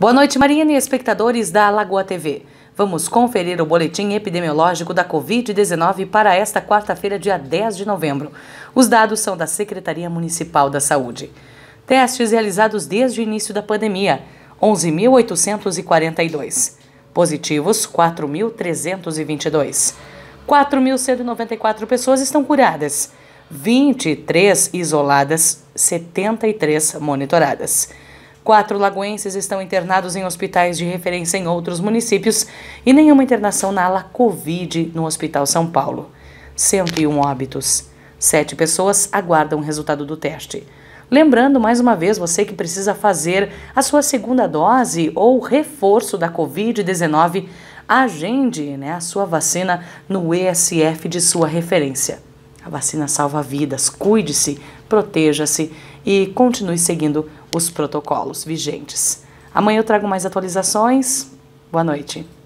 Boa noite, Marina e espectadores da Lagoa TV. Vamos conferir o boletim epidemiológico da Covid-19 para esta quarta-feira, dia 10 de novembro. Os dados são da Secretaria Municipal da Saúde. Testes realizados desde o início da pandemia: 11.842. Positivos: 4.322. 4.194 pessoas estão curadas, 23 isoladas, 73 monitoradas. Quatro lagoenses estão internados em hospitais de referência em outros municípios e nenhuma internação na ala Covid no Hospital São Paulo. 101 óbitos. Sete pessoas aguardam o resultado do teste. Lembrando mais uma vez você que precisa fazer a sua segunda dose ou reforço da Covid-19, agende né, a sua vacina no ESF de sua referência. A vacina salva vidas, cuide-se, proteja-se e continue seguindo os protocolos vigentes. Amanhã eu trago mais atualizações. Boa noite.